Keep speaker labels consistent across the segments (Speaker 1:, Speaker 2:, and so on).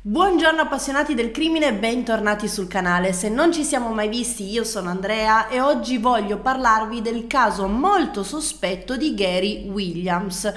Speaker 1: Buongiorno appassionati del crimine e bentornati sul canale. Se non ci siamo mai visti, io sono Andrea e oggi voglio parlarvi del caso molto sospetto di Gary Williams,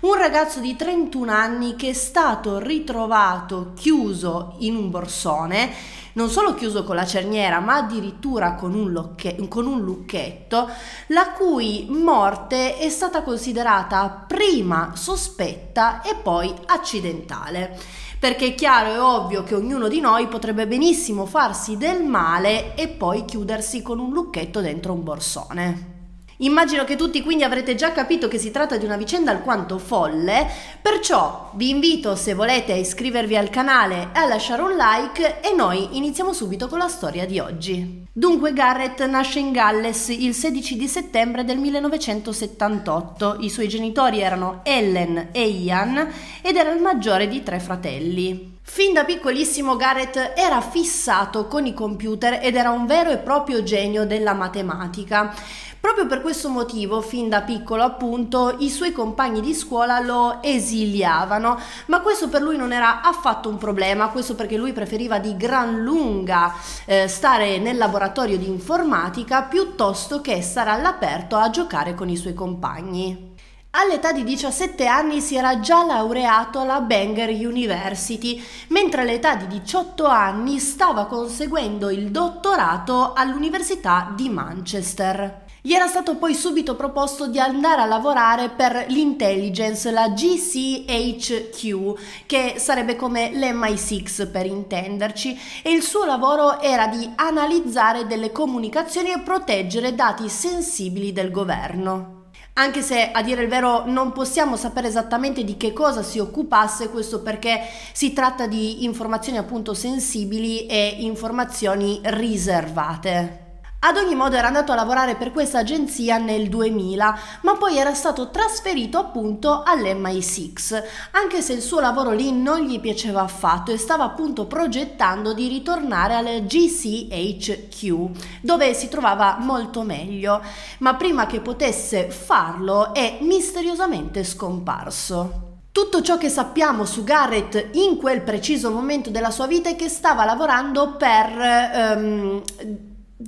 Speaker 1: un ragazzo di 31 anni che è stato ritrovato chiuso in un borsone, non solo chiuso con la cerniera, ma addirittura con un, con un lucchetto, la cui morte è stata considerata prima sospetta e poi accidentale perché è chiaro e ovvio che ognuno di noi potrebbe benissimo farsi del male e poi chiudersi con un lucchetto dentro un borsone. Immagino che tutti quindi avrete già capito che si tratta di una vicenda alquanto folle, perciò vi invito se volete a iscrivervi al canale e a lasciare un like e noi iniziamo subito con la storia di oggi. Dunque Garrett nasce in Galles il 16 di settembre del 1978, i suoi genitori erano Ellen e Ian ed era il maggiore di tre fratelli. Fin da piccolissimo Garrett era fissato con i computer ed era un vero e proprio genio della matematica. Proprio per questo motivo, fin da piccolo appunto, i suoi compagni di scuola lo esiliavano, ma questo per lui non era affatto un problema, questo perché lui preferiva di gran lunga eh, stare nel laboratorio di informatica piuttosto che stare all'aperto a giocare con i suoi compagni. All'età di 17 anni si era già laureato alla Bangor University, mentre all'età di 18 anni stava conseguendo il dottorato all'Università di Manchester. Gli era stato poi subito proposto di andare a lavorare per l'intelligence, la GCHQ, che sarebbe come l'MI6 per intenderci, e il suo lavoro era di analizzare delle comunicazioni e proteggere dati sensibili del governo. Anche se a dire il vero non possiamo sapere esattamente di che cosa si occupasse, questo perché si tratta di informazioni appunto sensibili e informazioni riservate. Ad ogni modo era andato a lavorare per questa agenzia nel 2000, ma poi era stato trasferito appunto all'MI6, anche se il suo lavoro lì non gli piaceva affatto e stava appunto progettando di ritornare al GCHQ, dove si trovava molto meglio, ma prima che potesse farlo è misteriosamente scomparso. Tutto ciò che sappiamo su Garrett in quel preciso momento della sua vita è che stava lavorando per... Um,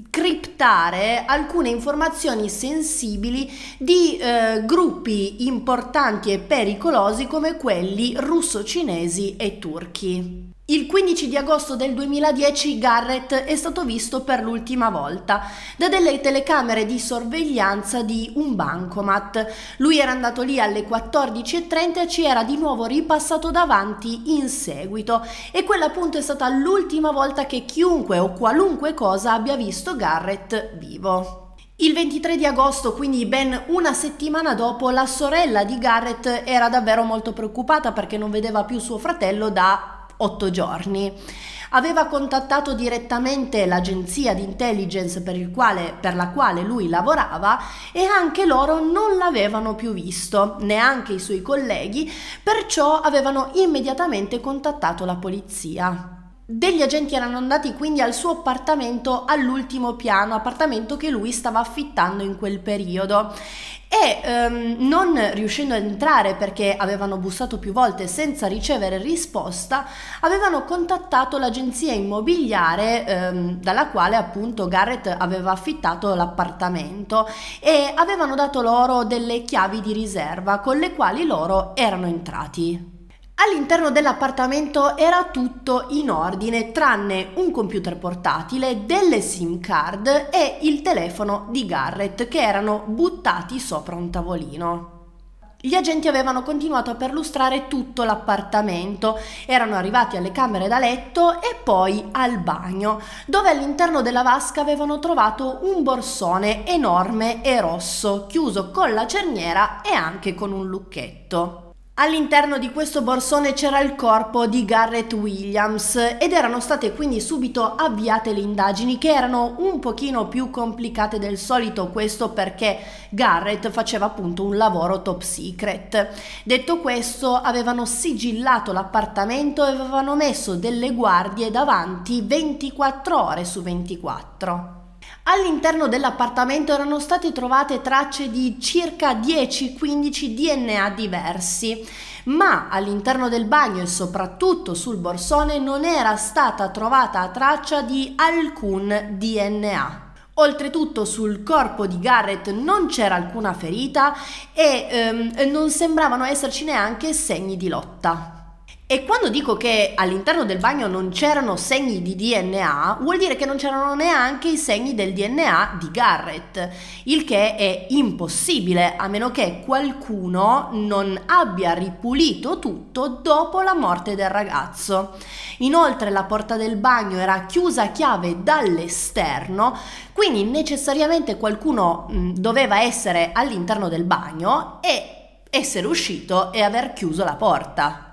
Speaker 1: criptare alcune informazioni sensibili di eh, gruppi importanti e pericolosi come quelli russo-cinesi e turchi. Il 15 di agosto del 2010 Garrett è stato visto per l'ultima volta da delle telecamere di sorveglianza di un bancomat. Lui era andato lì alle 14.30 e ci era di nuovo ripassato davanti in seguito e quella appunto è stata l'ultima volta che chiunque o qualunque cosa abbia visto Garrett vivo. Il 23 di agosto, quindi ben una settimana dopo, la sorella di Garrett era davvero molto preoccupata perché non vedeva più suo fratello da otto giorni aveva contattato direttamente l'agenzia di intelligence per, il quale, per, la quale lui lavorava e anche loro non l'avevano più visto, neanche i suoi colleghi, perciò avevano immediatamente contattato la polizia. Degli agenti erano andati quindi al suo appartamento all'ultimo piano, appartamento che lui stava affittando in quel periodo e ehm, non riuscendo ad entrare perché avevano bussato più volte senza ricevere risposta, avevano contattato l'agenzia immobiliare ehm, dalla quale appunto Garrett aveva affittato l'appartamento e avevano dato loro delle chiavi di riserva con le quali loro erano entrati. All'interno dell'appartamento era tutto in ordine tranne un computer portatile, delle SIM card e il telefono di Garrett che erano buttati sopra un tavolino. Gli agenti avevano continuato a perlustrare tutto l'appartamento, erano arrivati alle camere da letto e poi al bagno, dove all'interno della vasca avevano trovato un borsone enorme e rosso, chiuso con la cerniera e anche con un lucchetto. All'interno di questo borsone c'era il corpo di Garrett Williams ed erano state quindi subito avviate le indagini che erano un pochino più complicate del solito questo perché Garrett faceva appunto un lavoro top secret. Detto questo avevano sigillato l'appartamento e avevano messo delle guardie davanti 24 ore su 24. All'interno dell'appartamento erano state trovate tracce di circa 10-15 DNA diversi, ma all'interno del bagno e soprattutto sul borsone non era stata trovata traccia di alcun DNA. Oltretutto sul corpo di Garrett non c'era alcuna ferita e ehm, non sembravano esserci neanche segni di lotta. E quando dico che all'interno del bagno non c'erano segni di DNA, vuol dire che non c'erano neanche i segni del DNA di Garrett, il che è impossibile a meno che qualcuno non abbia ripulito tutto dopo la morte del ragazzo. Inoltre la porta del bagno era chiusa a chiave dall'esterno, quindi necessariamente qualcuno mh, mm, doveva essere all'interno del bagno e essere uscito e aver chiuso la porta.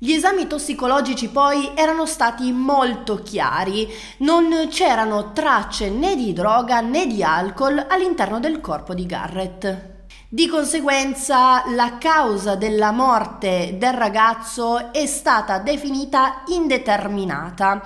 Speaker 1: Gli esami tossicologici poi erano stati molto chiari, non c'erano tracce né di droga né di alcol all'interno del corpo di Garrett. Di conseguenza la causa della morte del ragazzo è stata definita indeterminata,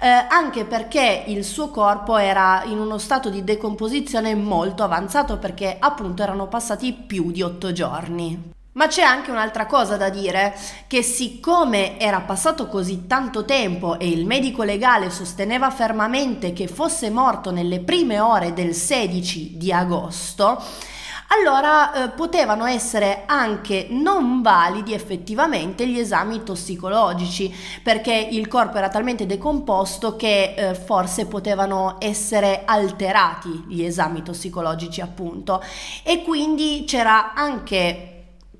Speaker 1: eh, anche perché il suo corpo era in uno stato di decomposizione molto avanzato perché appunto erano passati più di otto giorni. Ma c'è anche un'altra cosa da dire, che siccome era passato così tanto tempo e il medico legale sosteneva fermamente che fosse morto nelle prime ore del 16 di agosto, allora eh, potevano essere anche non validi effettivamente gli esami tossicologici, perché il corpo era talmente decomposto che eh, forse potevano essere alterati gli esami tossicologici appunto. E quindi c'era anche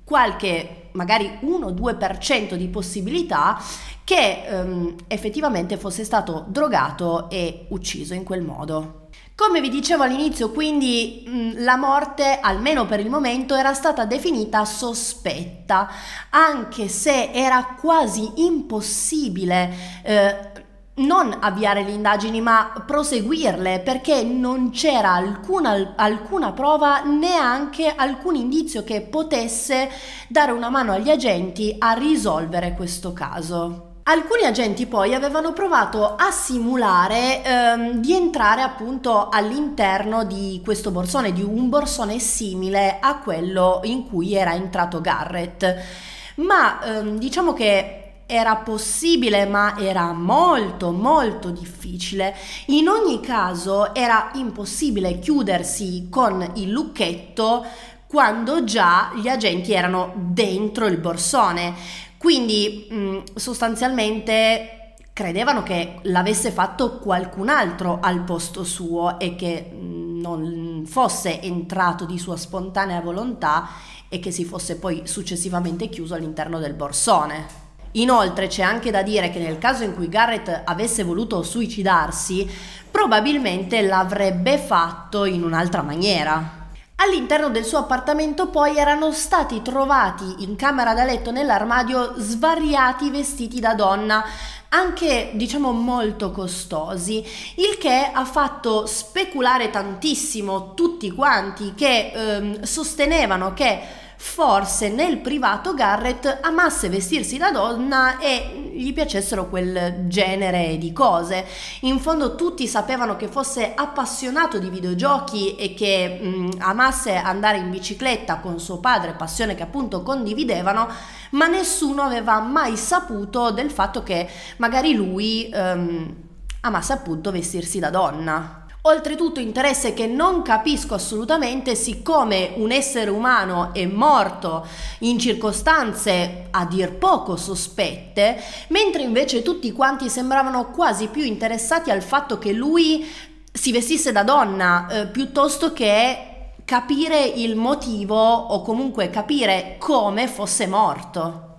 Speaker 1: qualche magari 1-2% di possibilità che ehm, effettivamente fosse stato drogato e ucciso in quel modo. Come vi dicevo all'inizio, quindi la morte, almeno per il momento, era stata definita sospetta, anche se era quasi impossibile eh, non avviare le indagini ma proseguirle perché non c'era alcuna, alcuna, prova neanche alcun indizio che potesse dare una mano agli agenti a risolvere questo caso. Alcuni agenti poi avevano provato a simulare ehm, di entrare appunto all'interno di questo borsone, di un borsone simile a quello in cui era entrato Garrett, ma ehm, diciamo che era possibile ma era molto molto difficile in ogni caso era impossibile chiudersi con il lucchetto quando già gli agenti erano dentro il borsone quindi mm, sostanzialmente credevano che l'avesse fatto qualcun altro al posto suo e che mm, non fosse entrato di sua spontanea volontà e che si fosse poi successivamente chiuso all'interno del borsone. Inoltre c'è anche da dire che nel caso in cui Garrett avesse voluto suicidarsi, probabilmente l'avrebbe fatto in un'altra maniera. All'interno del suo appartamento poi erano stati trovati in camera da letto nell'armadio svariati vestiti da donna, anche diciamo molto costosi, il che ha fatto speculare tantissimo tutti quanti che ehm, sostenevano che forse nel privato Garrett amasse vestirsi da donna e gli piacessero quel genere di cose. In fondo tutti sapevano che fosse appassionato di videogiochi e che mh, mm, amasse andare in bicicletta con suo padre, passione che appunto condividevano, ma nessuno aveva mai saputo del fatto che magari lui ehm, amasse appunto vestirsi da donna. Oltretutto interesse che non capisco assolutamente siccome un essere umano è morto in circostanze a dir poco sospette, mentre invece tutti quanti sembravano quasi più interessati al fatto che lui si vestisse da donna eh, piuttosto che capire il motivo o comunque capire come fosse morto.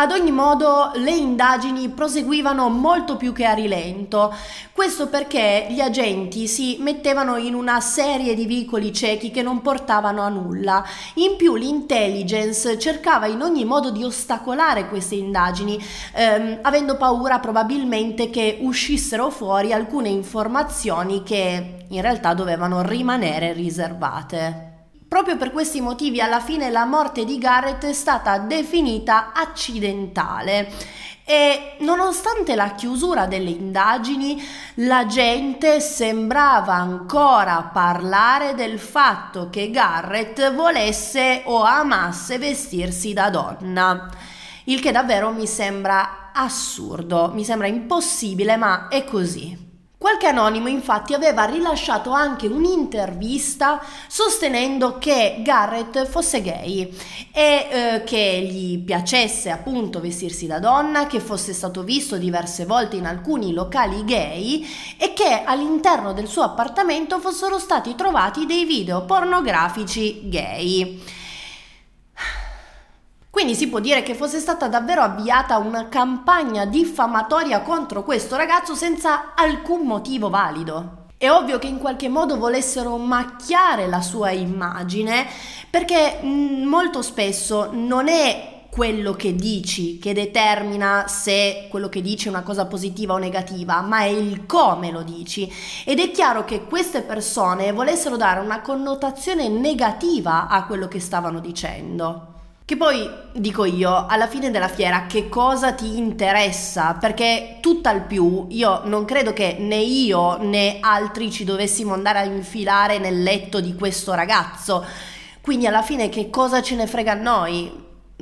Speaker 1: Ad ogni modo le indagini proseguivano molto più che a rilento, questo perché gli agenti si mettevano in una serie di vicoli ciechi che non portavano a nulla. In più l'intelligence cercava in ogni modo di ostacolare queste indagini, ehm, avendo paura probabilmente che uscissero fuori alcune informazioni che in realtà dovevano rimanere riservate. Proprio per questi motivi alla fine la morte di Garrett è stata definita accidentale e nonostante la chiusura delle indagini, la gente sembrava ancora parlare del fatto che Garrett volesse o amasse vestirsi da donna. Il che davvero mi sembra assurdo, mi sembra impossibile, ma è così. Qualche anonimo infatti aveva rilasciato anche un'intervista sostenendo che Garrett fosse gay e eh, che gli piacesse appunto vestirsi da donna, che fosse stato visto diverse volte in alcuni locali gay e che all'interno del suo appartamento fossero stati trovati dei video pornografici gay. Quindi si può dire che fosse stata davvero avviata una campagna diffamatoria contro questo ragazzo senza alcun motivo valido. È ovvio che in qualche modo volessero macchiare la sua immagine perché mm, molto spesso non è quello che dici che determina se quello che dici è una cosa positiva o negativa, ma è il come lo dici. Ed è chiaro che queste persone volessero dare una connotazione negativa a quello che stavano dicendo. Che poi dico io, alla fine della fiera che cosa ti interessa? Perché tutt'al più io non credo che né io né altri ci dovessimo andare a infilare nel letto di questo ragazzo. Quindi alla fine che cosa ce ne frega a noi?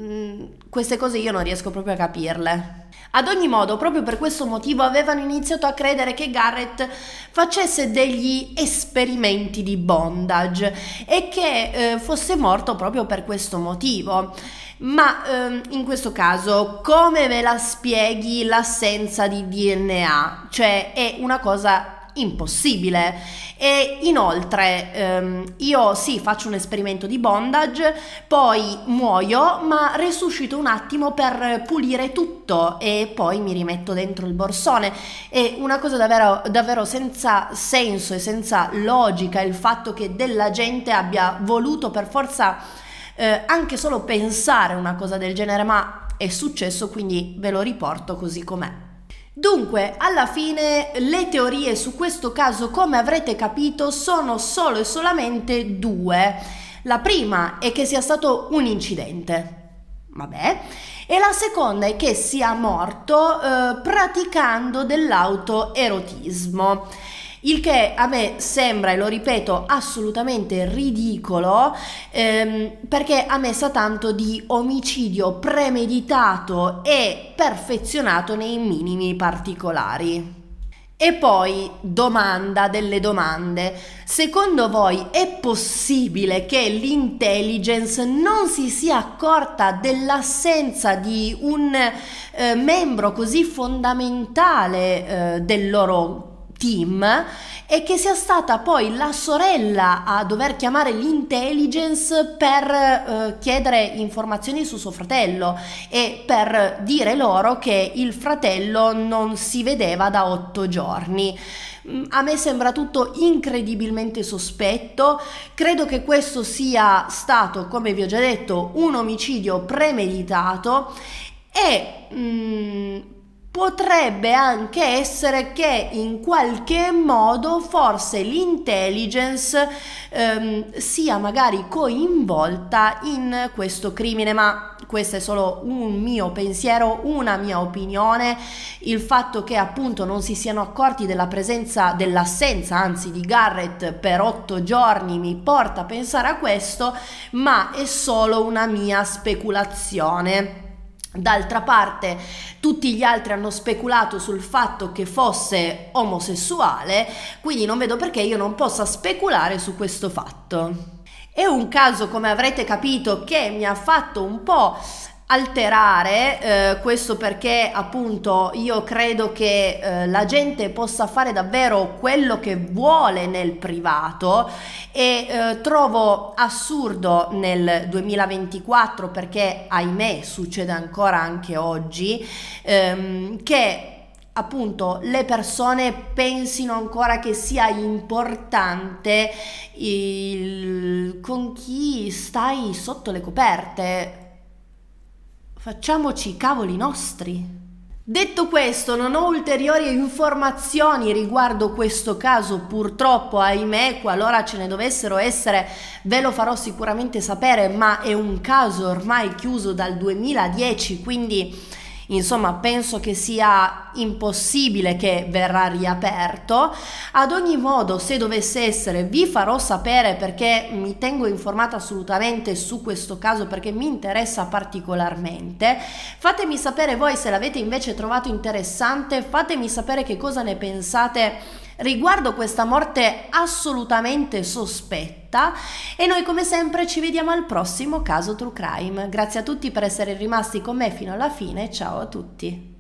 Speaker 1: Mm, queste cose io non riesco proprio a capirle. Ad ogni modo, proprio per questo motivo avevano iniziato a credere che Garrett facesse degli esperimenti di bondage e che eh, fosse morto proprio per questo motivo. Ma ehm, in questo caso come ve la spieghi l'assenza di DNA? Cioè è una cosa impossibile. E inoltre ehm, io sì faccio un esperimento di bondage, poi muoio, ma resuscito un attimo per pulire tutto e poi mi rimetto dentro il borsone. È una cosa davvero, davvero senza senso e senza logica il fatto che della gente abbia voluto per forza... Eh, anche solo pensare una cosa del genere, ma è successo, quindi ve lo riporto così com'è. Dunque, alla fine le teorie su questo caso, come avrete capito, sono solo e solamente due. La prima è che sia stato un incidente. Vabbè. E la seconda è che sia morto eh, praticando dell'autoerotismo. Il che a me sembra, e lo ripeto, assolutamente ridicolo, ehm, perché a me sa tanto di omicidio premeditato e perfezionato nei minimi particolari. E poi domanda delle domande. Secondo voi è possibile che l'intelligence non si sia accorta dell'assenza di un eh, membro così fondamentale eh, del loro team e che sia stata poi la sorella a dover chiamare l'intelligence per eh, chiedere informazioni su suo fratello e per dire loro che il fratello non si vedeva da otto giorni. Mm, a me sembra tutto incredibilmente sospetto, credo che questo sia stato, come vi ho già detto, un omicidio premeditato e mh, mm, potrebbe anche essere che in qualche modo forse l'intelligence ehm, sia magari coinvolta in questo crimine, ma questo è solo un mio pensiero, una mia opinione, il fatto che appunto non si siano accorti della presenza, dell'assenza anzi di Garrett per otto giorni mi porta a pensare a questo, ma è solo una mia speculazione. D'altra parte tutti gli altri hanno speculato sul fatto che fosse omosessuale, quindi non vedo perché io non possa speculare su questo fatto. È un caso, come avrete capito, che mi ha fatto un po' alterare eh, questo perché appunto io credo che eh, la gente possa fare davvero quello che vuole nel privato e eh, trovo assurdo nel 2024 perché ahimè succede ancora anche oggi ehm, che appunto le persone pensino ancora che sia importante il, con chi stai sotto le coperte Facciamoci i cavoli nostri. Detto questo, non ho ulteriori informazioni riguardo questo caso, purtroppo, ahimè, qualora ce ne dovessero essere, ve lo farò sicuramente sapere, ma è un caso ormai chiuso dal 2010, quindi insomma penso che sia impossibile che verrà riaperto. Ad ogni modo, se dovesse essere, vi farò sapere perché mi tengo informata assolutamente su questo caso perché mi interessa particolarmente. Fatemi sapere voi se l'avete invece trovato interessante, fatemi sapere che cosa ne pensate riguardo questa morte assolutamente sospetta e noi come sempre ci vediamo al prossimo caso True Crime. Grazie a tutti per essere rimasti con me fino alla fine, ciao a tutti.